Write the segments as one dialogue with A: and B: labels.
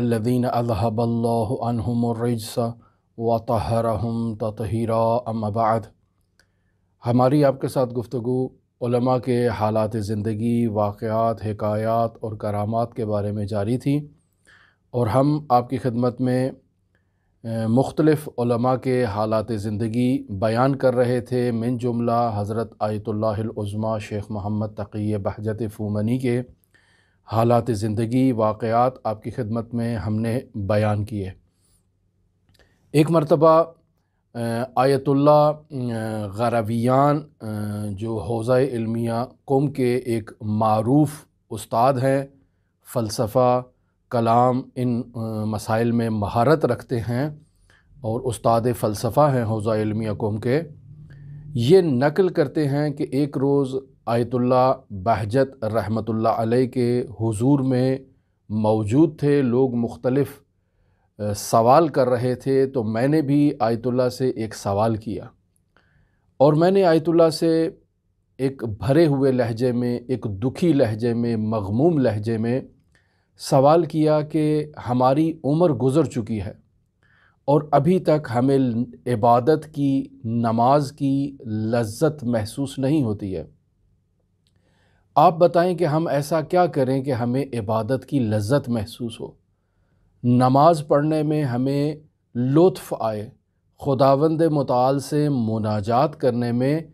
A: الرجس وطهرهم تطهيرا أما بعد हमारी आपके साथ गुफ्तु उलमा के हालात ज़िंदगी वाक़ात हकायात और करामात के बारे में जारी थी और हम आपकी खदमत में मुख्तलफ़ के हालात ज़िंदगी बयान कर रहे थे मिन जुमला हज़रत आयतुल्लाज़मा शेख मोहम्मद तक़ी बहजत फ़ूमनी के हालात ज़िंदगी वाक़ात आपकी खिदमत में हमने बयान किए एक मरतबा आयतुल्ला गरवियान जो हौज़ इल्मिया कौम के एक मरूफ उस्ताद हैं फ़लसफ़ा कलाम इन मसाइल में महारत रखते हैं और उस्ताद फ़लसफ़ा हैं हौजा इल्मिया कौम के ये नकल करते हैं कि एक रोज़ आयतुल्ला बहजत रहमतुल्ला अलैह के हुजूर में मौजूद थे लोग मुख्तलफ़ सवाल कर रहे थे तो मैंने भी आयतुल्ला से एक सवाल किया और मैंने आयतुल्ला से एक भरे हुए लहजे में एक दुखी लहजे में मगमूम लहजे में सवाल किया कि हमारी उम्र गुज़र चुकी है और अभी तक हमें इबादत की नमाज की लज्जत महसूस नहीं होती है आप बताएं कि हम ऐसा क्या करें कि हमें इबादत की लज्जत महसूस हो नमाज पढ़ने में हमें लुत्फ़ आए खुदावंद मताल से मुनाजात करने में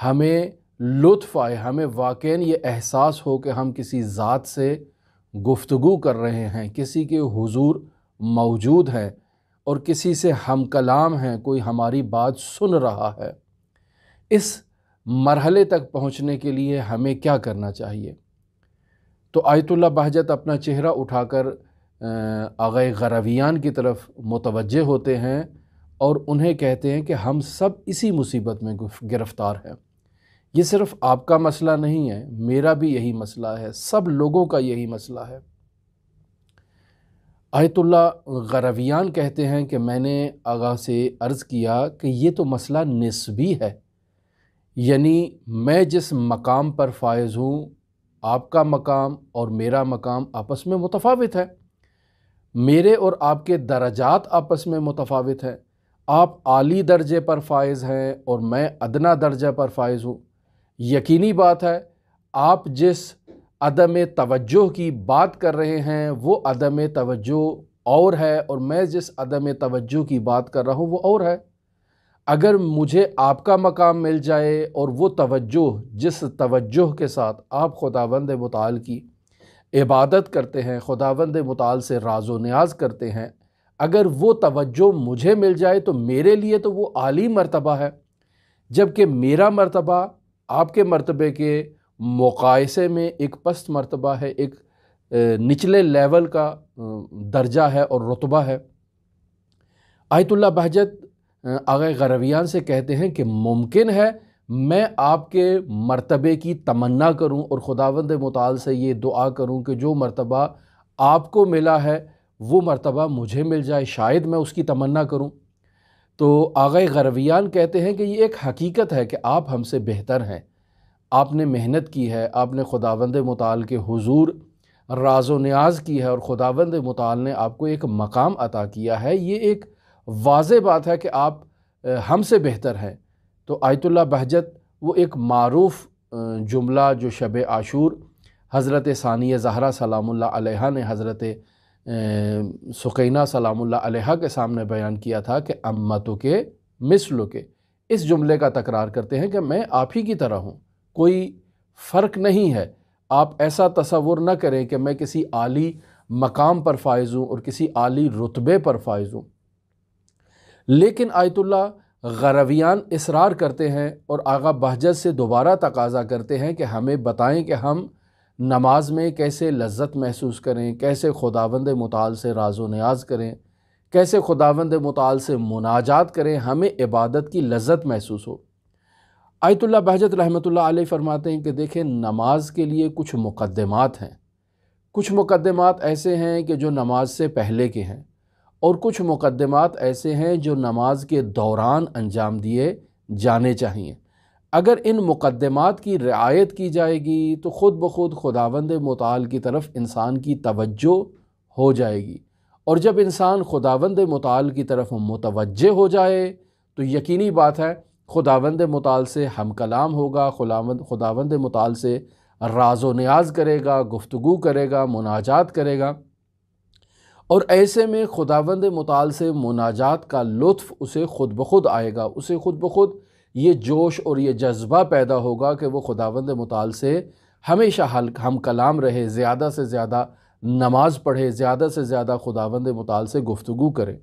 A: हमें लुत्फ़ आए हमें वाक़ ये एहसास हो कि हम किसी ज़ात से गुफ्तु कर रहे हैं किसी के हुजूर मौजूद हैं और किसी से हम कलाम हैं कोई हमारी बात सुन रहा है इस मरहले तक पहुँचने के लिए हमें क्या करना चाहिए तो आयतुल्ला बहजत अपना चेहरा उठाकर आगे गरवियान की तरफ मुतवजह होते हैं और उन्हें कहते हैं कि हम सब इसी मुसीबत में गिरफ़्तार हैं ये सिर्फ़ आपका मसला नहीं है मेरा भी यही मसला है सब लोगों का यही मसला है आयतुल्ला गरवियान कहते हैं कि मैंने आगा से अर्ज़ किया कि ये तो मसला नस्बी है यानी मैं जिस मकाम पर फायज़ हूँ आपका मकाम और मेरा मकाम आपस में मुतफावत है मेरे और आपके दर्जात आपस में मुतफावत हैं आप आली दर्जे पर फायज़ हैं और मैं अदना दर्जा पर फायज़ हूँ यकीनी बात है आप जिस अदम तवज्जो की बात कर रहे हैं वो अदम तवज्जो और है और मैं जिस अदम तवज्जो की बात कर रहा हूँ वो और है अगर मुझे आपका मकाम मिल जाए और वो तवज्जो जिस तवज्जो के साथ आप खुदावंद मताल की इबादत करते हैं खुदावंद मताल से राज़ो न्याज करते हैं अगर वो तवज्जो मुझे मिल जाए तो मेरे लिए तो वो आली मरतबा है जबकि मेरा मरतबा आपके मरतबे के मुकायसे में एक पस्त मरतबा है एक निचले लेवल का दर्जा है और रुतबा है आयतुल्ला बहजत आगे गरवियान से कहते हैं कि मुमकिन है मैं आपके मर्तबे की तमन्ना करूं और खुदावंद मताल से ये दुआ करूं कि जो मर्तबा आपको मिला है वो मर्तबा मुझे मिल जाए शायद मैं उसकी तमन्ना करूं तो आगे गरवियान कहते हैं कि ये एक हकीकत है कि आप हमसे बेहतर हैं आपने मेहनत की है आपने खुदावंद मताल के हुजूर राजो न्याज की है और खुदावंद मताल ने आपको एक मकाम अता किया है ये एक वाज बात है कि आप हमसे बेहतर हैं तो आयतुल्ला बहजत वो एक मरूफ़ जुमला जो शब आशूर हज़रत सानिय ज़हरा सलाम ने हज़रत सुकैना सलामुल्ला के सामने बयान किया था कि अम्मतों के मिसल के इस जुमले का तकरार करते हैं कि मैं आप ही की तरह हूँ कोई फ़र्क नहीं है आप ऐसा तस्वुर न करें कि मैं किसी आली मकाम पर फायज़ हूँ और किसी आली रुतबे पर फायज़ हूँ लेकिन आयतुल्ला गरवियान इसरार करते हैं और आगा बहजत से दोबारा तकाजा करते हैं कि हमें बताएं कि हम नमाज में कैसे लज्जत महसूस करें कैसे खुदावंद मताल से राजो न्याज करें कैसे खुदावंद मताल से मुनाजात करें हमें इबादत की लज्जत महसूस हो आयतुल्ला बहजत रहमतुल्लाह फरमाते हैं कि देखें नमाज के लिए कुछ मुकदमात हैं कुछ मुकदमात ऐसे हैं कि जो नमाज से पहले के हैं और कुछ मुकदमात ऐसे हैं जो नमाज के दौरान अंजाम दिए जाने चाहिए अगर इन मुकदमात की रियायत की जाएगी तो ख़ुद ब खुद खुदावंद मताल की तरफ इंसान की तवज्जो हो जाएगी और जब इंसान खुदावंद मताल की तरफ मुतवजह हो जाए तो यकीनी बात है खुदावंद मताल से हम कलाम होगा खुदावंद खुदावंद मताल से राजो न्याज करेगा गुफ्तु करेगा मुनाजात करेगा और ऐसे में खुदावंद मताल से मुनाजात का लुत्फ़ उसे ख़ुद ब खुद आएगा उसे ख़ुद ब खुद ये जोश और ये जज्बा पैदा होगा कि वह खुदावंद मताल से हमेशा हल हम कलाम रहे ज़्यादा से ज़्यादा नमाज़ पढ़े ज़्यादा से ज़्यादा खुदावंद मताल से गुफ्तु करें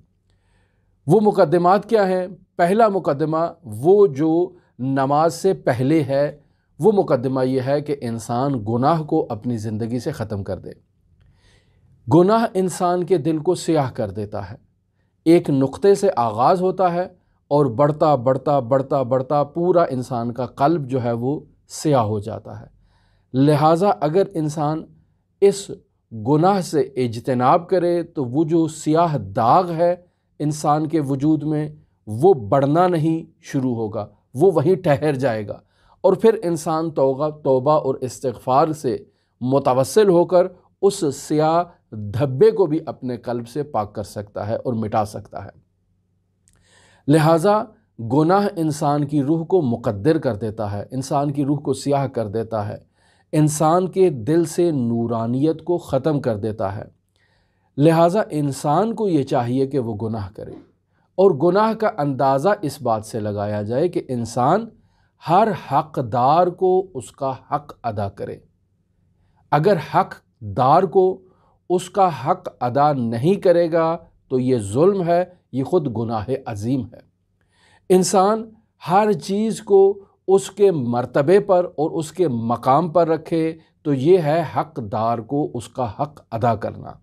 A: वो मुकदमात क्या हैं पहला मुकदमा वो जो नमाज से पहले है वो मुकदमा ये है कि इंसान गुनाह को अपनी ज़िंदगी से ख़त्म कर दे गुनाह इंसान के दिल को स्याह कर देता है एक नुक्ते से आगाज़ होता है और बढ़ता बढ़ता बढ़ता बढ़ता पूरा इंसान का कल्ब जो है वो स्याह हो जाता है लिहाजा अगर इंसान इस गुनाह से इजतनाब करे तो वो जो स्याह दाग है इंसान के वजूद में वो बढ़ना नहीं शुरू होगा वो वहीं ठहर जाएगा और फिर इंसान तोबा तोबा और इस्तफ़ार से मुतवसल होकर उस स्याह धब्बे को भी अपने कल्ब से पाक कर सकता है और मिटा सकता है लिहाजा गुनाह इंसान की रूह को मुकद्दर कर देता है इंसान की रूह को स्याह कर देता है इंसान के दिल से नूरानियत को ख़त्म कर देता है लिहाजा इंसान को ये चाहिए कि वो गुनाह करे और गुनाह का अंदाज़ा इस बात से लगाया जाए कि इंसान हर हकदार को उसका हक अदा करे अगर हक दार को उसका हक अदा नहीं करेगा तो ये जुल्म है ये ख़ुद गुनाह अजीम है इंसान हर चीज़ को उसके मर्तबे पर और उसके मकाम पर रखे तो ये है हकदार को उसका हक अदा करना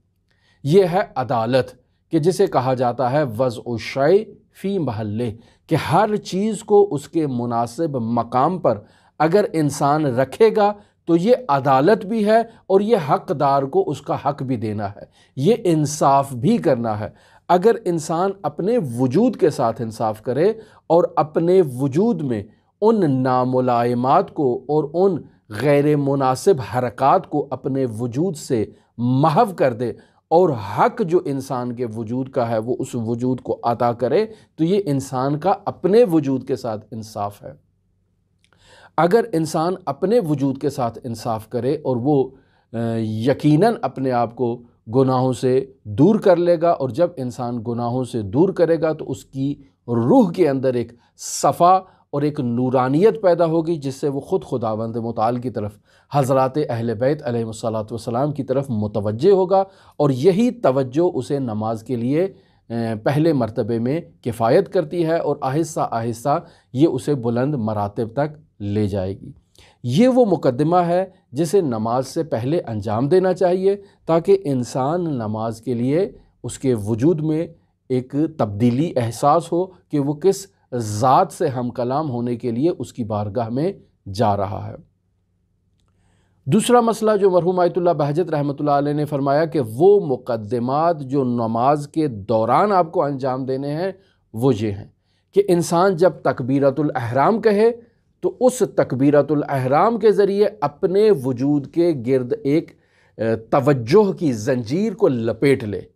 A: ये है अदालत कि जिसे कहा जाता है वज़ शय फ़ी महल्ले कि हर चीज़ को उसके मुनासिब मकाम पर अगर इंसान रखेगा तो ये अदालत भी है और ये हकदार को उसका हक भी देना है ये इंसाफ भी करना है अगर इंसान अपने वजूद के साथ इंसाफ करे और अपने वजूद में उन नामुलायमात को और उन गैर मुनासिब हरकत को अपने वजूद से महव कर दे और हक जो इंसान के वजूद का है वो उस वजूद को अदा करे तो ये इंसान का अपने वजूद के साथ इंसाफ है अगर इंसान अपने वजूद के साथ इंसाफ करे और वो यकीनन अपने आप को गुनाहों से दूर कर लेगा और जब इंसान गुनाहों से दूर करेगा तो उसकी रूह के अंदर एक सफ़ा और एक नूरानियत पैदा होगी जिससे वो ख़ुद खुदावंद मताल की तरफ हज़रत अहल बैत सलाम की तरफ मुतवजह होगा और यही तवज्जो उसे नमाज के लिए पहले मरतबे में किफ़ायत करती है और आहिस्ता आहिस्ता ये उसे बुलंद मरातब तक ले जाएगी ये वो मुकदमा है जिसे नमाज से पहले अंजाम देना चाहिए ताकि इंसान नमाज के लिए उसके वजूद में एक तब्दीली एहसास हो कि वो किस ज़ात से हम कलाम होने के लिए उसकी बारगाह में जा रहा है दूसरा मसला जो मरहूम आयतुल्ला बहजत रहमत ने फरमाया कि वो मुकदमात जो नमाज के दौरान आपको अंजाम देने हैं वो ये हैं कि इंसान जब तकबीरतुल अहराम कहे तो उस तकबीरतुल अहराम के ज़रिए अपने वजूद के गिरद एक तवज्जो की जंजीर को लपेट ले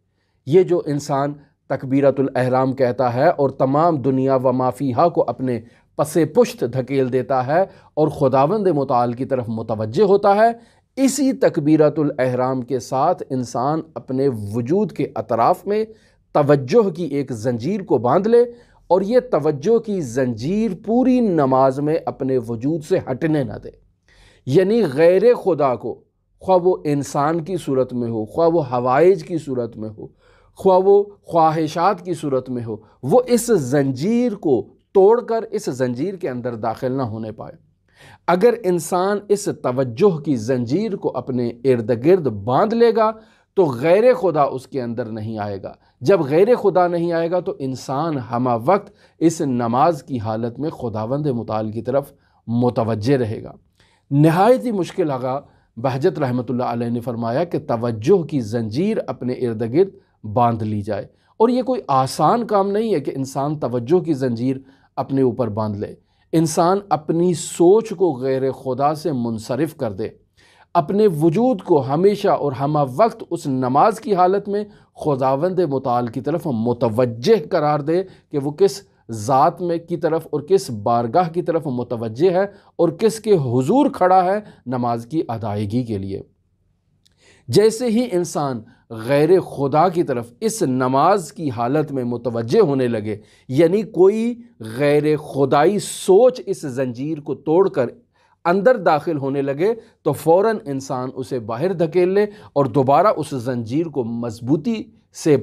A: ये जो इंसान तकबीरतुल अहराम कहता है और तमाम दुनिया व माफिया को अपने पसे पुश्त धकेल देता है और खुदावंद मताल की तरफ मुतवजह होता है इसी तकबीरतुल अहराम के साथ इंसान अपने वजूद के अतराफ़ में तवज्जो की एक जंजीर को बांध ले और ये तवज्जो की जंजीर पूरी नमाज में अपने वजूद से हटने ना दे यानी गैर खुदा को ख्वा वो इंसान की सूरत में हो ख्वा वो हवाइज की सूरत में हो ख्वा वो ख्वाहिशात की सूरत में हो वो इस जंजीर को तोड़कर इस जंजीर के अंदर दाखिल ना होने पाए अगर इंसान इस तवज्जो की जंजीर को अपने इर्द गिर्द बांध लेगा तो गैर खुदा उसके अंदर नहीं आएगा जब गैर खुदा नहीं आएगा तो इंसान हम वक्त इस नमाज की हालत में खुदावंद मताल की तरफ मुतवज रहेगा नहायत ही मुश्किल आगा बहजत रहमत ने फरमाया कि तवज्जो की जंजीर अपने इर्द गिर्द बांध ली जाए और ये कोई आसान काम नहीं है कि इंसान तवज्जो की जंजीर अपने ऊपर बांध ले इंसान अपनी सोच को गैर खुदा से मुनसरफ कर दे अपने वजूद को हमेशा और हम वक्त उस नमाज की हालत में खुदावंद मताल की तरफ मतवजह करार दे कि वो किस ज़ात में की तरफ और किस बारगाह की तरफ मतवजह है और किस के हुजूर खड़ा है नमाज की अदायगी के लिए जैसे ही इंसान गैर खुदा की तरफ इस नमाज की हालत में मुतवजह होने लगे यानी कोई गैर खुदाई सोच इस जंजीर को तोड़कर अंदर दाखिल होने लगे तो फ़ौर इंसान उसे बाहर धकेल ले और दोबारा उस जंजीर को मजबूती से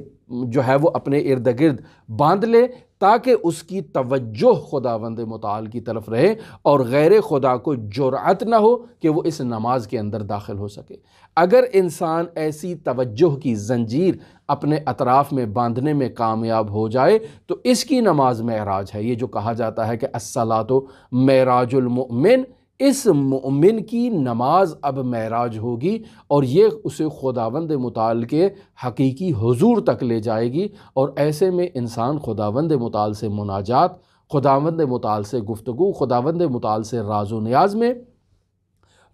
A: जो है वो अपने इर्द गिर्द बांध ले ताकि उसकी तवज्जो खुदा वंद मताल की तरफ रहे और गैर खुदा को जुरात ना हो कि वो इस नमाज के अंदर दाखिल हो सके अगर इंसान ऐसी तवज्जो की जंजीर अपने अतराफ़ में बांधने में कामयाब हो जाए तो इसकी नमाज महराज है ये जो कहा जाता है कि असला तो महराजुलमिन इस मोमिन की नमाज अब महराज होगी और ये उसे खुदावंद मताल के हकीकी हजूर तक ले जाएगी और ऐसे में इंसान खुदावंद मताल से मुनाजात खुदावंद मताल से गुफ्तु खुदावंद मताल से राज न्याज में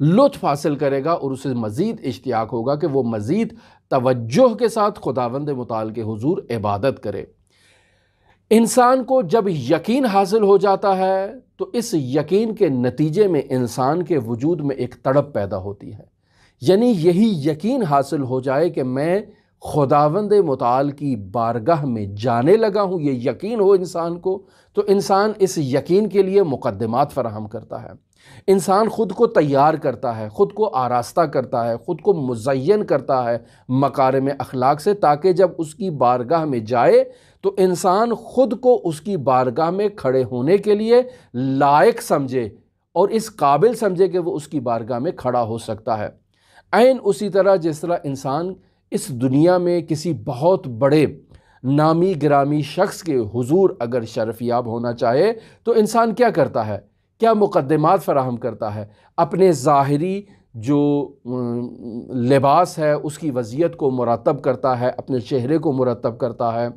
A: लुत्फ हासिल करेगा और उसे मज़ीद इश्तियाक होगा कि वो मज़ीद तवज्जो के साथ खुदावंद मताल के हजूर इबादत करे इंसान को जब यकीन हासिल हो जाता है तो इस यकीन के नतीजे में इंसान के वजूद में एक तड़प पैदा होती है यानी यही यकीन हासिल हो जाए कि मैं खुदावंद मताल की बारगाह में जाने लगा हूँ ये यकीन हो इंसान को तो इंसान इस यकीन के लिए मुकदमात फ़राहम करता है इंसान ख़ुद को तैयार करता है ख़ुद को आरास्ता करता है ख़ुद को मुजैन करता है मकार में अखलाक से ताकि जब उसकी बारगाह में जाए तो इंसान ख़ुद को उसकी बारगाह में खड़े होने के लिए लायक समझे और इस काबिल समझे कि वो उसकी बारगाह में खड़ा हो सकता है आन उसी तरह जिस तरह इंसान इस दुनिया में किसी बहुत बड़े नामी ग्रामी शख्स के हुजूर अगर शर्फियाब होना चाहे तो इंसान क्या करता है क्या मुकदमात फ़राहम करता है अपने ज़ाहरी जो लिबास है उसकी वज़ीयत को मुरतब करता है अपने चेहरे को मुरतब करता है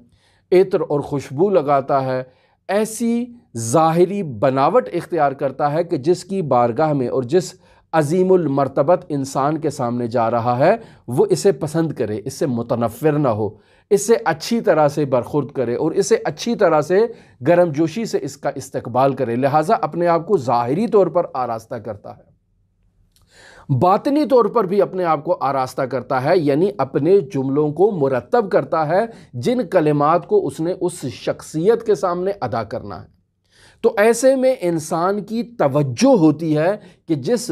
A: इत्र और खुशबू लगाता है ऐसी ज़ाहरी बनावट इख्तियार करता है कि जिसकी बारगाह में और जिस अजीमरतबत इंसान के सामने जा रहा है वो इसे पसंद करे इससे मुतनफ़िर ना हो इसे अच्छी तरह से बरखुर्द करे और इसे अच्छी तरह से गर्मजोशी से इसका इस्तकबाल करे लिहाजा अपने आप को ज़ाहरी तौर पर आरास्ता करता है बातनी तौर पर भी अपने आप को आरास्ता करता है यानी अपने जुमलों को मुरतब करता है जिन कलिमात को उसने उस शख्सियत के सामने अदा करना है तो ऐसे में इंसान की तवज्जो होती है कि जिस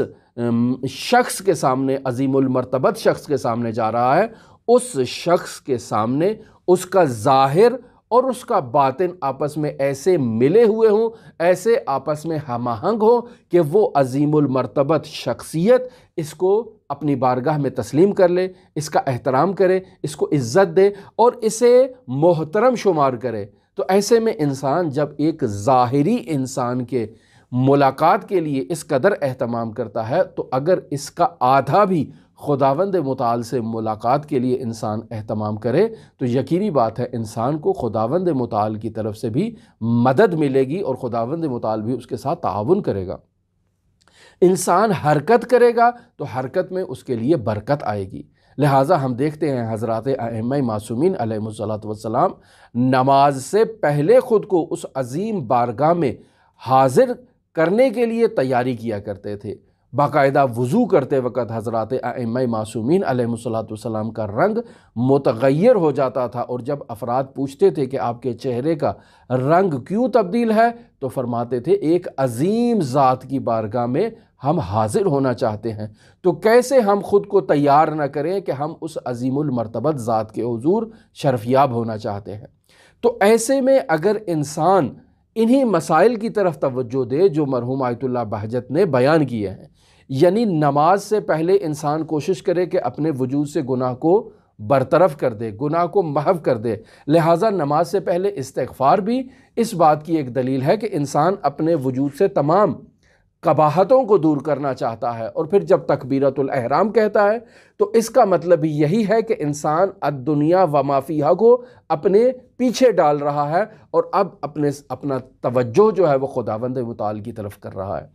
A: शख्स के सामने अजीमरतबत शख्स के सामने जा रहा है उस शख्स के सामने उसका ज़ाहिर और उसका बातिन आपस में ऐसे मिले हुए हों ऐसे आपस में हमहंग हों कि वो अजीमरतबत शख्सियत इसको अपनी बारगाह में तस्लीम कर ले इसका एहतराम करे इसको इज़्ज़त दे और इसे मोहतरम शुमार करे तो ऐसे में इंसान जब एक ज़ाहरी इंसान के मुलाकात के लिए इस कदर अहतमाम करता है तो अगर इसका आधा भी खुदावंद मताल से मुलाकात के लिए इंसान अहतमाम करे तो यकीनी बात है इंसान को खुदावंद मताल की तरफ से भी मदद मिलेगी और खुदावंद मताल भी उसके साथ ताउन करेगा इंसान हरकत करेगा तो हरकत में उसके लिए बरकत आएगी लिहाजा हम देखते हैं हज़रत अम मासूमिन वसलाम नमाज से पहले ख़ुद को उस अजीम बारगाह में हाजिर करने के लिए तैयारी किया करते थे बाकायदा वज़ू करते वक़्त हज़रत आम मासूमिन अलैहिस्सलाम का रंग मतगैर हो जाता था और जब अफराद पूछते थे कि आपके चेहरे का रंग क्यों तब्दील है तो फरमाते थे एक अजीम ज़ात की बारगाह में हम हाजिर होना चाहते हैं तो कैसे हम ख़ुद को तैयार न करें कि हम उस अजीमरतबत ज़ात के हजूर शरफयाब होना चाहते हैं तो ऐसे में अगर इंसान इन्हीं मसाइल की तरफ तवज्जो दे जो मरहूम आयतुल्ला बहजत ने बयान किए हैं यानी नमाज से पहले इंसान कोशिश करे कि अपने वजूद से गुनाह को बरतरफ कर दे गुनाह को महव कर दे लिहाजा नमाज से पहले इस्तफ़ार भी इस बात की एक दलील है कि इंसान अपने वजूद से तमाम कबाहतों को दूर करना चाहता है और फिर जब तकबीरतलहराम कहता है तो इसका मतलब यही है कि इंसान अदुनिया व माफिया को अपने पीछे डाल रहा है और अब अपने अपना तवज्जो जो है वो खुदावंद मताल की तरफ कर रहा है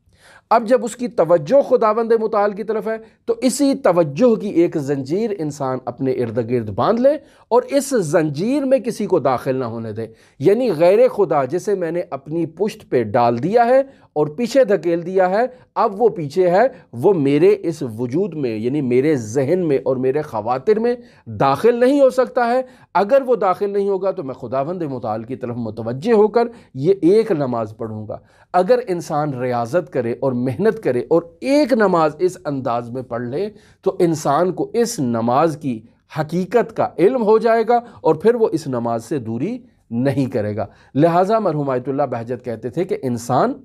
A: अब जब उसकी तवज्जो खुदावंद मताल की तरफ है तो इसी तवज्जो की एक जंजीर इंसान अपने इर्द गिर्द बांध ले और इस जंजीर में किसी को दाखिल ना होने दे यानी गैर खुदा जिसे मैंने अपनी पुश्त पे डाल दिया है और पीछे धकेल दिया है अब वो पीछे है वो मेरे इस वजूद में यानी मेरे जहन में और मेरे खवातिर में दाखिल नहीं हो सकता है अगर वो दाखिल नहीं होगा तो मैं खुदावंद मताल की तरफ मुतवजह होकर ये एक नमाज़ पढ़ूँगा अगर इंसान रियाजत करे और मेहनत करे और एक नमाज इस अंदाज में पढ़ ले तो इंसान को इस नमाज की हकीकत का इल्म हो जाएगा और फिर वो इस नमाज से दूरी नहीं करेगा लिहाजा मरहूम आयतुल्ला बहजत कहते थे कि इंसान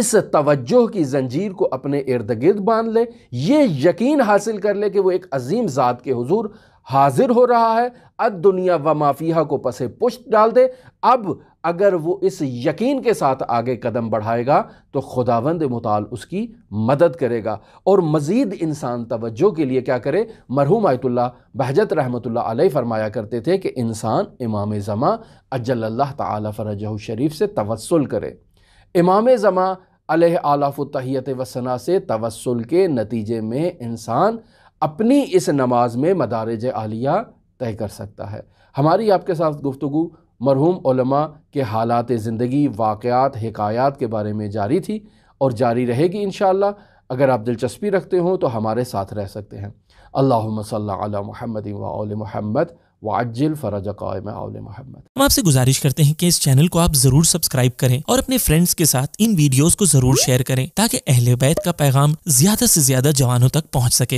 A: इस तवज्जो की जंजीर को अपने इर्द गिर्द बांध ले ये यकीन हासिल कर ले कि वो एक अजीम ज़ात के हुजूर हाजिर हो रहा है अद दुनिया व माफिया को पसे पुष्ट डाल दे अब अगर वो इस यकीन के साथ आगे कदम बढ़ाएगा तो खुदावंद मताल उसकी मदद करेगा और मज़ीद इंसान तवज्जो के लिए क्या करे मरहूम आयतुल्ला बहजत रहमतुल्ला अलैह फरमाया करते थे कि इंसान इमाम ज़मा अजल्ला ताला फ़रजह शरीफ से तवसल करे इमाम ज़मा आलाफ़त वसना से तवसल के नतीजे में इंसान अपनी इस नमाज में मदारज आलिया तय कर सकता है हमारी आपके साथ गुफ्तु मरहूम के हालात ज़िंदगी वाक़ात हकायात के बारे में जारी थी और जारी रहेगी इन अगर आप दिलचस्पी रखते हो तो हमारे साथ रह सकते हैं अल्लाह सल महमद वाल महमद वाजिल फरज कायम महमद हम आपसे गुजारिश करते हैं कि इस चैनल को आप जरूर सब्सक्राइब करें और अपने फ्रेंड्स के साथ इन वीडियोस को जरूर शेयर करें ताकि अहले बैत का पैगाम ज्यादा से ज्यादा जवानों तक पहुंच सके